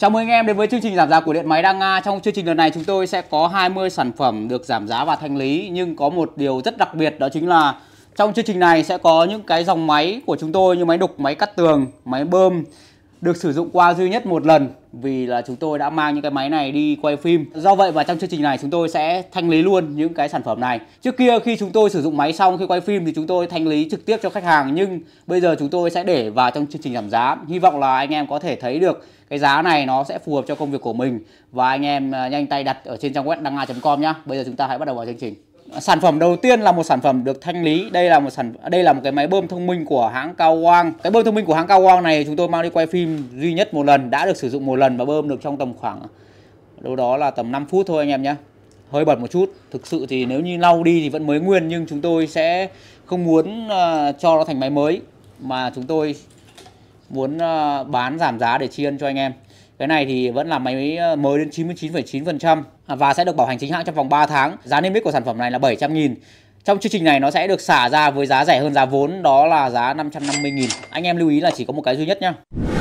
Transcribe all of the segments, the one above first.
Chào mừng anh em đến với chương trình giảm giá của điện máy Đăng Nga. Trong chương trình lần này chúng tôi sẽ có 20 sản phẩm được giảm giá và thanh lý nhưng có một điều rất đặc biệt đó chính là trong chương trình này sẽ có những cái dòng máy của chúng tôi như máy đục, máy cắt tường, máy bơm được sử dụng qua duy nhất một lần vì là chúng tôi đã mang những cái máy này đi quay phim. Do vậy và trong chương trình này chúng tôi sẽ thanh lý luôn những cái sản phẩm này. Trước kia khi chúng tôi sử dụng máy xong khi quay phim thì chúng tôi thanh lý trực tiếp cho khách hàng nhưng bây giờ chúng tôi sẽ để vào trong chương trình giảm giá. Hy vọng là anh em có thể thấy được cái giá này nó sẽ phù hợp cho công việc của mình và anh em à, nhanh tay đặt ở trên trang web đăng a.com nhá. Bây giờ chúng ta hãy bắt đầu vào chương trình. Sản phẩm đầu tiên là một sản phẩm được thanh lý. Đây là một sản đây là một cái máy bơm thông minh của hãng Cao quang Cái bơm thông minh của hãng Cao quang này chúng tôi mang đi quay phim duy nhất một lần, đã được sử dụng một lần và bơm được trong tầm khoảng đâu đó là tầm 5 phút thôi anh em nhé hơi bẩn một chút thực sự thì nếu như lau đi thì vẫn mới nguyên nhưng chúng tôi sẽ không muốn uh, cho nó thành máy mới mà chúng tôi muốn uh, bán giảm giá để tri ân cho anh em cái này thì vẫn là máy ờ, mới đến 99,9% à, và sẽ được bảo hành chính hãng trong vòng 3 tháng. Giá niêm yết của sản phẩm này là 700 000 trong chương trình này nó sẽ được xả ra với giá rẻ hơn giá vốn đó là giá 550.000 Anh em lưu ý là chỉ có một cái duy nhất nhá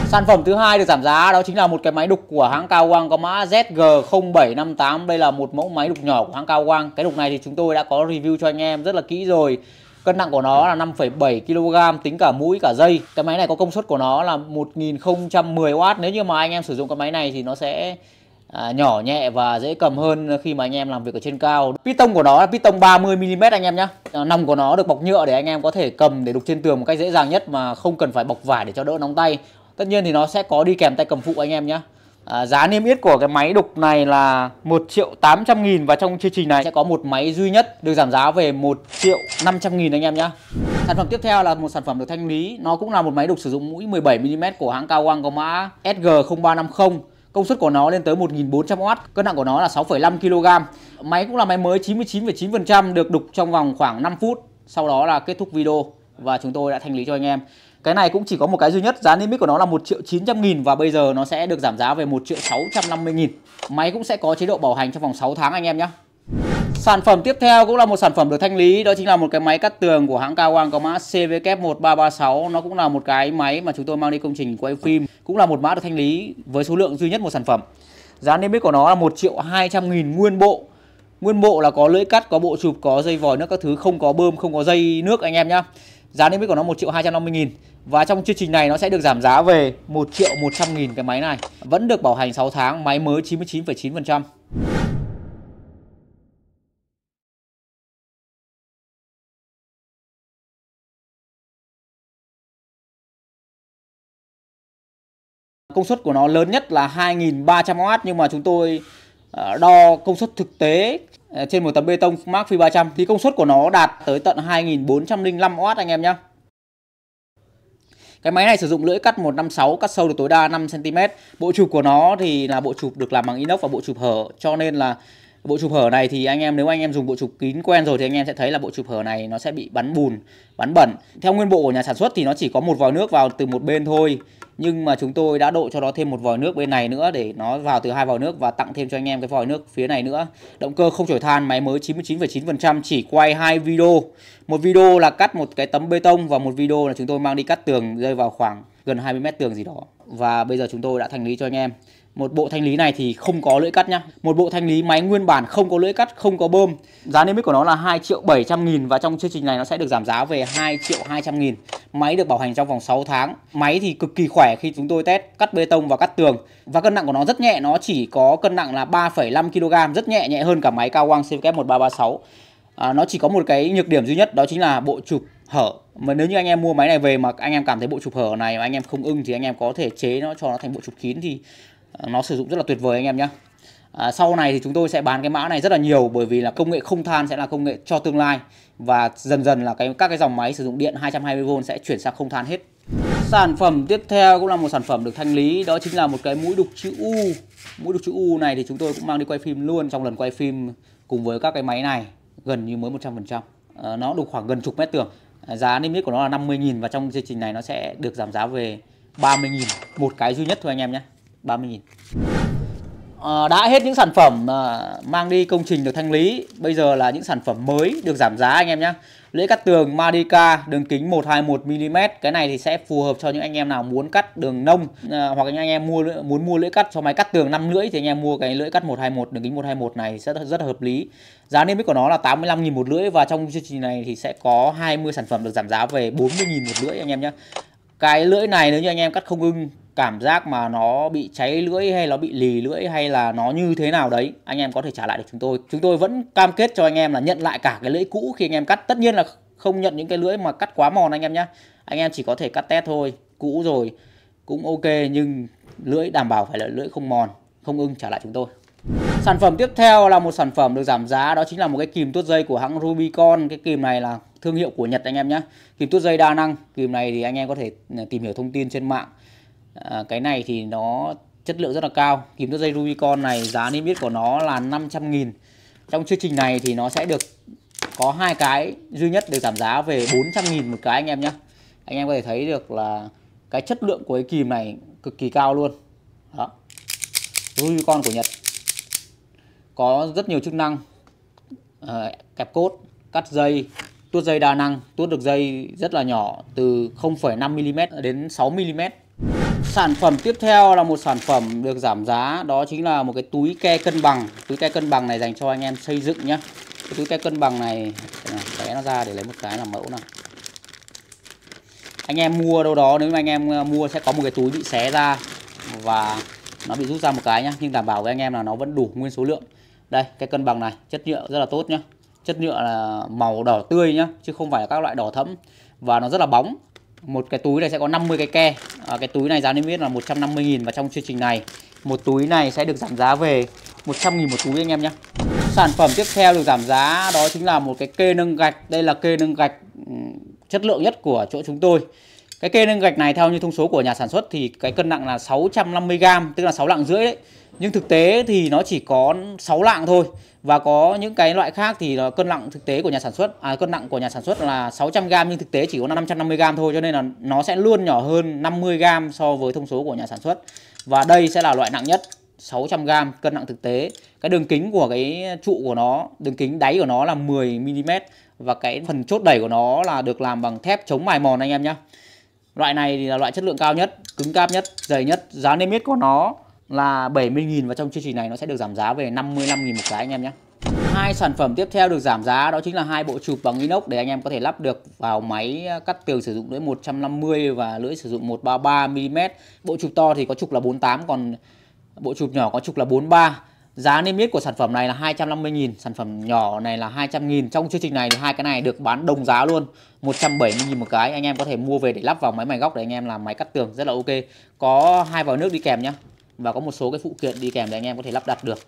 Sản phẩm thứ hai được giảm giá đó chính là một cái máy đục của hãng Cao Quang có mã ZG0758 Đây là một mẫu máy đục nhỏ của hãng Cao Quang Cái đục này thì chúng tôi đã có review cho anh em rất là kỹ rồi Cân nặng của nó là 5,7 kg tính cả mũi cả dây. Cái máy này có công suất của nó là 1010W. Nếu như mà anh em sử dụng cái máy này thì nó sẽ à, nhỏ nhẹ và dễ cầm hơn khi mà anh em làm việc ở trên cao. Piston của nó là piston 30 mm anh em nhá à, Nòng của nó được bọc nhựa để anh em có thể cầm để đục trên tường một cách dễ dàng nhất mà không cần phải bọc vải để cho đỡ nóng tay. Tất nhiên thì nó sẽ có đi kèm tay cầm phụ anh em nhé. À, giá niêm yết của cái máy đục này là 1 triệu 800 nghìn và trong chương trình này sẽ có một máy duy nhất được giảm giá về 1 triệu 500 nghìn anh em nhé. Sản phẩm tiếp theo là một sản phẩm được thanh lý, nó cũng là một máy đục sử dụng mũi 17mm của hãng Cao Quang có mã SG0350. Công suất của nó lên tới 1400W, cân nặng của nó là 6,5 kg. Máy cũng là máy mới 99,9% được đục trong vòng khoảng 5 phút, sau đó là kết thúc video và chúng tôi đã thanh lý cho anh em. Cái này cũng chỉ có một cái duy nhất, giá niêm yết của nó là 1 triệu 900 nghìn và bây giờ nó sẽ được giảm giá về 1 triệu 650 nghìn. Máy cũng sẽ có chế độ bảo hành trong vòng 6 tháng anh em nhé. Sản phẩm tiếp theo cũng là một sản phẩm được thanh lý Đó chính là một cái máy cắt tường của hãng Kawang có mã CVK1336 Nó cũng là một cái máy mà chúng tôi mang đi công trình quay phim Cũng là một mã được thanh lý với số lượng duy nhất một sản phẩm Giá niêm yết của nó là 1 triệu 200 nghìn nguyên bộ Nguyên bộ là có lưỡi cắt, có bộ chụp, có dây vòi nước các thứ Không có bơm, không có dây nước anh em nhé Giá niêm yết của nó 1 triệu 250 nghìn Và trong chương trình này nó sẽ được giảm giá về 1 triệu 100 nghìn cái máy này Vẫn được bảo hành 6 tháng, máy mới 99,9% Công suất của nó lớn nhất là 2.300W nhưng mà chúng tôi ờ, đo công suất thực tế Ờ, trên một tấm bê tông Mark Phi 300 thì công suất của nó đạt tới tận 2405W anh em nhé. Cái máy này sử dụng lưỡi cắt 156 cắt sâu được tối đa 5 cm. Bộ chụp của nó thì là bộ chụp được làm bằng inox và bộ chụp hở cho nên là bộ chụp hở này thì anh em nếu anh em dùng bộ chụp kín quen rồi thì anh em sẽ thấy là bộ chụp hở này nó sẽ bị bắn bùn, bắn bẩn. Theo nguyên bộ của nhà sản xuất thì nó chỉ có một vòi nước vào từ một bên thôi nhưng mà chúng tôi đã độ cho nó thêm một vòi nước bên này nữa để nó vào từ hai vòi nước và tặng thêm cho anh em cái vòi nước phía này nữa động cơ không chổi than máy mới 99,9% chỉ quay hai video một video là cắt một cái tấm bê tông và một video là chúng tôi mang đi cắt tường rơi vào khoảng gần 20 mét tường gì đó và bây giờ chúng tôi đã thành lý cho anh em một bộ thanh lý này thì không có lưỡi cắt nhá một bộ thanh lý máy nguyên bản không có lưỡi cắt không có bơm giá niêm yết của nó là 2 triệu 700 nghìn và trong chương trình này nó sẽ được giảm giá về 2 triệu 200 nghìn máy được bảo hành trong vòng 6 tháng máy thì cực kỳ khỏe khi chúng tôi test cắt bê tông và cắt tường và cân nặng của nó rất nhẹ nó chỉ có cân nặng là 3,5 kg rất nhẹ nhẹ hơn cả máy cao quang CVK 1336 à, nó chỉ có một cái nhược điểm duy nhất đó chính là bộ chụp hở mà nếu như anh em mua máy này về mà anh em cảm thấy bộ chụp hở này mà anh em không ưng thì anh em có thể chế nó cho nó thành bộ chụp kín thì nó sử dụng rất là tuyệt vời anh em nhé à, sau này thì chúng tôi sẽ bán cái mã này rất là nhiều bởi vì là công nghệ không than sẽ là công nghệ cho tương lai và dần dần là cái các cái dòng máy sử dụng điện 220V sẽ chuyển sang không than hết sản phẩm tiếp theo cũng là một sản phẩm được thanh lý đó chính là một cái mũi đục chữ U mũi đục chữ U này thì chúng tôi cũng mang đi quay phim luôn trong lần quay phim cùng với các cái máy này gần như mới 100% à, ờ, nó đục khoảng gần chục mét tường ờ, giá niêm yết của nó là 50.000 và trong chương trình này nó sẽ được giảm giá về 30.000 một cái duy nhất thôi anh em nhé 30.000 à, Đã hết những sản phẩm à, mang đi công trình được thanh lý Bây giờ là những sản phẩm mới được giảm giá anh em nhé Lưỡi cắt tường Madika đường kính 121mm Cái này thì sẽ phù hợp cho những anh em nào muốn cắt đường nông à, Hoặc những anh em mua muốn mua lưỡi cắt cho máy cắt tường 5 lưỡi Thì anh em mua cái lưỡi cắt 121 đường kính 121 này sẽ rất, rất hợp lý Giá niêm yết của nó là 85.000 một lưỡi Và trong chương trình này thì sẽ có 20 sản phẩm được giảm giá về 40.000 một lưỡi anh em nhé cái lưỡi này nếu như anh em cắt không ưng cảm giác mà nó bị cháy lưỡi hay nó bị lì lưỡi hay là nó như thế nào đấy anh em có thể trả lại được chúng tôi chúng tôi vẫn cam kết cho anh em là nhận lại cả cái lưỡi cũ khi anh em cắt tất nhiên là không nhận những cái lưỡi mà cắt quá mòn anh em nhé anh em chỉ có thể cắt test thôi cũ rồi cũng ok nhưng lưỡi đảm bảo phải là lưỡi không mòn không ưng trả lại chúng tôi sản phẩm tiếp theo là một sản phẩm được giảm giá đó chính là một cái kìm tuốt dây của hãng Rubicon cái kìm này là thương hiệu của Nhật anh em nhé kìm tuốt dây đa năng kìm này thì anh em có thể tìm hiểu thông tin trên mạng à, cái này thì nó chất lượng rất là cao kìm rất dây Rubicon này giá niêm yết của nó là 500 nghìn trong chương trình này thì nó sẽ được có hai cái duy nhất để giảm giá về 400 nghìn một cái anh em nhé anh em có thể thấy được là cái chất lượng của cái kìm này cực kỳ cao luôn đó Rubicon của Nhật có rất nhiều chức năng à, kẹp cốt cắt dây tuốt dây đa năng tuốt được dây rất là nhỏ từ 0,5mm đến 6mm Sản phẩm tiếp theo là một sản phẩm được giảm giá Đó chính là một cái túi ke cân bằng Túi ke cân bằng này dành cho anh em xây dựng nhé cái túi ke cân bằng này Té nó ra để lấy một cái làm mẫu nào Anh em mua đâu đó nếu mà anh em ờ, mua sẽ có một cái túi bị xé ra Và nó bị rút ra một cái nhé, Nhưng đảm bảo với anh em là nó vẫn đủ nguyên số lượng Đây cái cân bằng này chất nhựa rất là tốt nhé. Chất nhựa là màu đỏ tươi nhé, Chứ không phải là các loại đỏ thẫm Và nó rất là bóng một cái túi này sẽ có 50 cái ke à, cái túi này giá niêm yết là 150.000 và trong chương trình này một túi này sẽ được giảm giá về 100.000 một túi anh em nhé sản phẩm tiếp theo được giảm giá đó chính là một cái kê nâng gạch đây là kê nâng gạch ừ, chất lượng nhất của chỗ chúng tôi cái kê nâng gạch này theo như thông số của nhà sản xuất thì cái cân nặng là 650 g tức là 6 lạng rưỡi đấy nhưng thực tế thì nó chỉ có 6 lạng thôi và có những cái loại khác thì cân nặng thực tế của nhà sản xuất à, cân nặng của nhà sản xuất là 600 g nhưng thực tế chỉ có 550 g thôi cho nên là nó sẽ luôn nhỏ hơn 50 g so với thông số của nhà sản xuất. Và đây sẽ là loại nặng nhất 600 g cân nặng thực tế. Cái đường kính của cái trụ của nó, đường kính đáy của nó là 10 mm và cái phần chốt đẩy của nó là được làm bằng thép chống mài mòn anh em nhé Loại này thì là loại chất lượng cao nhất, cứng cáp nhất, dày nhất, giá niêm yết của nó là 70.000 và trong chương trình này nó sẽ được giảm giá về 55.000 một cái anh em nhé. Hai sản phẩm tiếp theo được giảm giá đó chính là hai bộ chụp bằng inox để anh em có thể lắp được vào máy à, cắt tường sử dụng lưỡi 150 và lưỡi sử dụng 133 mm. Bộ chụp to thì có trục là 48 còn bộ chụp nhỏ có trục là 43. Giá niêm yết của sản phẩm này là 250.000, sản phẩm nhỏ này là 200.000. Trong chương trình này thì hai cái này được bán đồng giá luôn, 170.000 một cái. Anh em có thể mua về để lắp vào máy mài góc để anh em làm máy cắt tường rất là ok. Có hai vòi nước đi kèm nhé và có một số cái phụ kiện đi kèm để anh em có thể lắp đặt được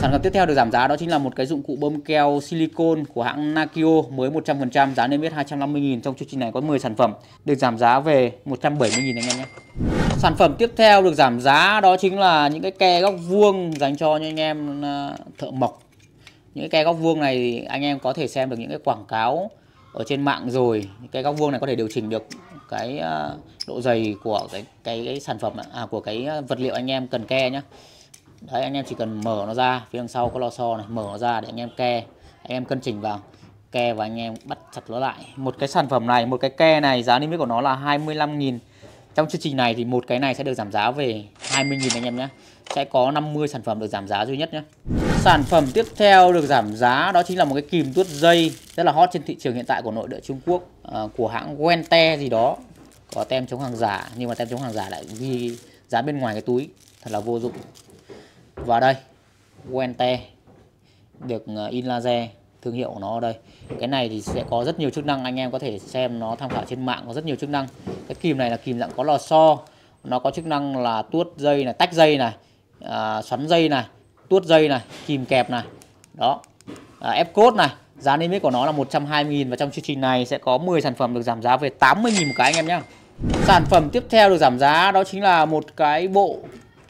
Sản phẩm tiếp theo được giảm giá đó chính là một cái dụng cụ bơm keo silicon của hãng Nakio mới 100% giá niêm yết 250.000 trong chương trình này có 10 sản phẩm được giảm giá về 170.000 anh em nhé. Sản phẩm tiếp theo được giảm giá đó chính là những cái ke góc vuông dành cho những anh em ờ, thợ mộc. Những cái ke góc vuông này thì anh em có thể xem được những cái quảng cáo ở trên mạng rồi. Cái góc vuông này có thể điều chỉnh được cái ờ, độ dày của cái cái cái sản phẩm à của cái ờ, vật liệu anh em cần ke nhá đấy anh em chỉ cần mở nó ra phía đằng sau có lò xo này mở nó ra để anh em ke anh em cân chỉnh vào ke và anh em bắt chặt nó lại một cái sản phẩm này một cái ke này giá niêm yết của nó là 25.000 trong chương trình này thì một cái này sẽ được giảm giá về 20.000 anh em nhé sẽ có 50 sản phẩm được giảm giá duy nhất nhé. Sản phẩm tiếp theo được giảm giá đó chính là một cái kìm tuốt dây rất là hot trên thị trường hiện tại của nội địa Trung Quốc à, của hãng Wente gì đó có tem chống hàng giả nhưng mà tem chống hàng giả lại ghi giá bên ngoài cái túi thật là vô dụng. Và đây Wente được à, in laser thương hiệu của nó ở đây cái này thì sẽ có rất nhiều chức năng anh em có thể xem nó tham khảo trên mạng có rất nhiều chức năng cái kìm này là kìm dạng có lò xo nó có chức năng là tuốt dây này tách dây này à, xoắn dây này tuốt dây này kìm kẹp này đó à, ép cốt này giá niêm yết của nó là 120.000 và trong chương trình này sẽ có 10 sản phẩm được giảm giá về 80.000 một cái anh em nhé sản phẩm tiếp theo được giảm giá đó chính là một cái bộ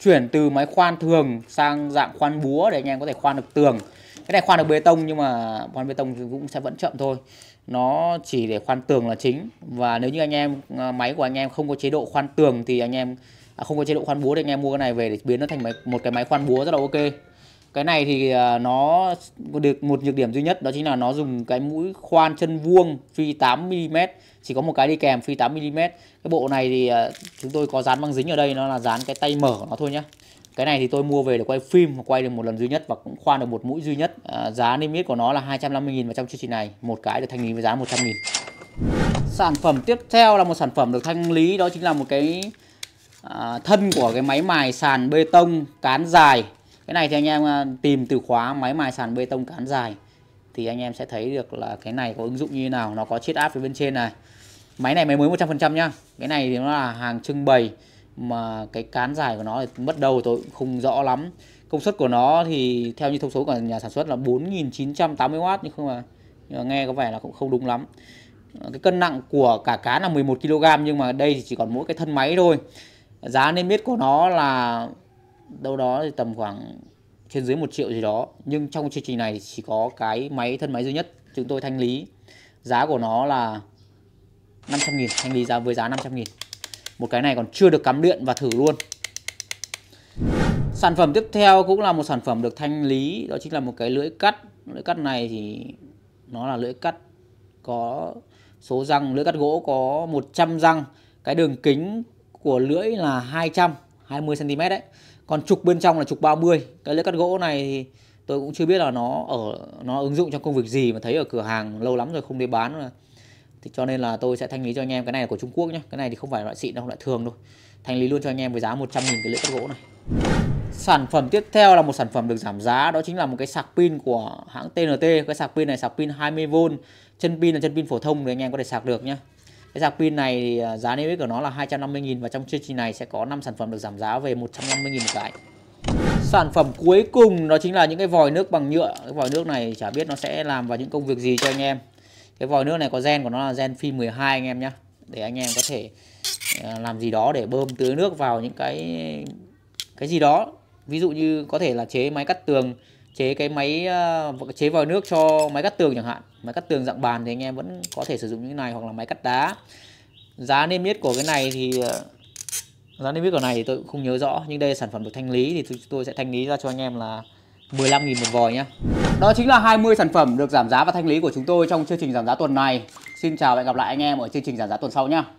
chuyển từ máy khoan thường sang dạng khoan búa để anh em có thể khoan được tường cái này khoan được bê tông nhưng mà khoan bê tông thì cũng sẽ vẫn chậm thôi nó chỉ để khoan tường là chính và nếu như anh em à, máy của anh em không có chế độ khoan tường thì anh em à, không có chế độ khoan búa thì anh em mua cái này về để biến nó thành một cái máy khoan búa rất là ok cái này thì à, nó được một nhược điểm duy nhất đó chính là nó dùng cái mũi khoan chân vuông phi 8 mm chỉ có một cái đi kèm phi 8 mm cái bộ này thì à, chúng tôi có dán băng dính ở đây nó là dán cái tay mở của nó thôi nhá cái này thì tôi mua về để quay phim và quay được một lần duy nhất và cũng khoan được một mũi duy nhất à, giá niêm yết của nó là 250.000 và trong chương trình này một cái được thanh lý với giá 100.000 sản phẩm tiếp theo là một sản phẩm được thanh lý đó chính là một cái À, thân của cái máy mài sàn bê tông cán dài cái này thì anh em à, tìm từ khóa máy mài sàn bê tông cán dài thì anh em sẽ thấy được là cái này có ứng dụng như thế nào nó có chiết áp phía bên trên này máy này máy mới 100% nhá cái này thì nó là hàng trưng bày mà cái cán dài của nó thì mất đầu tôi cũng không rõ lắm công suất của nó thì theo như thông số của nhà sản xuất là 4.980W nhưng không mà, nhưng mà nghe có vẻ là cũng không đúng lắm cái cân nặng của cả cán là 11 kg nhưng mà đây thì chỉ còn mỗi cái thân máy thôi giá niêm yết của nó là đâu đó thì tầm khoảng trên dưới một triệu gì đó nhưng trong chương trình này chỉ có cái máy thân máy duy nhất chúng tôi thanh lý giá của nó là 500 nghìn thanh lý giá với giá 500 nghìn một cái này còn chưa được cắm điện và thử luôn sản phẩm tiếp theo cũng là một sản phẩm được thanh lý đó chính là một cái lưỡi cắt lưỡi cắt này thì nó là lưỡi cắt có số răng lưỡi cắt gỗ có 100 răng cái đường kính của lưỡi là 220 cm đấy. Còn trục bên trong là trục 30. Cái lưỡi cắt gỗ này thì tôi cũng chưa biết là nó ở nó ứng dụng trong công việc gì mà thấy ở cửa hàng lâu lắm rồi không để bán rồi. Thì cho nên là tôi sẽ thanh lý cho anh em cái này là của Trung Quốc nhé Cái này thì không phải loại xịn đâu, loại thường thôi. Thanh lý luôn cho anh em với giá 100 000 cái lưỡi cắt gỗ này. Sản phẩm tiếp theo là một sản phẩm được giảm giá đó chính là một cái sạc pin của hãng TNT. Cái sạc pin này sạc pin 20V, chân pin là chân pin phổ thông thì anh em có thể sạc được nhé cái sạc pin này thì à, giá niêm yết của nó là 250.000 và trong chương trình này sẽ có 5 sản phẩm được giảm giá về 150.000 một cái sản phẩm cuối cùng đó chính là những cái vòi nước bằng nhựa cái vòi nước này chả biết nó sẽ làm vào những công việc gì cho anh em cái vòi nước này có gen của nó là gen phi 12 anh em nhé để anh em có thể à, làm gì đó để bơm tưới nước vào những cái cái gì đó ví dụ như có thể là chế máy cắt tường chế cái máy ờ, chế vòi nước cho máy cắt tường chẳng hạn máy cắt tường dạng bàn thì anh em vẫn có thể sử dụng như này hoặc là máy cắt đá giá niêm yết của cái này thì ờ, giá niêm yết của này thì tôi cũng không nhớ rõ nhưng đây sản phẩm được thanh lý thì tôi, tôi sẽ thanh lý ra cho anh em là 15.000 một vòi nhá. Đó chính là 20 sản phẩm được giảm giá và thanh lý của chúng tôi trong chương trình giảm giá tuần này. Xin chào và hẹn gặp lại anh em ở chương trình giảm giá tuần sau nhé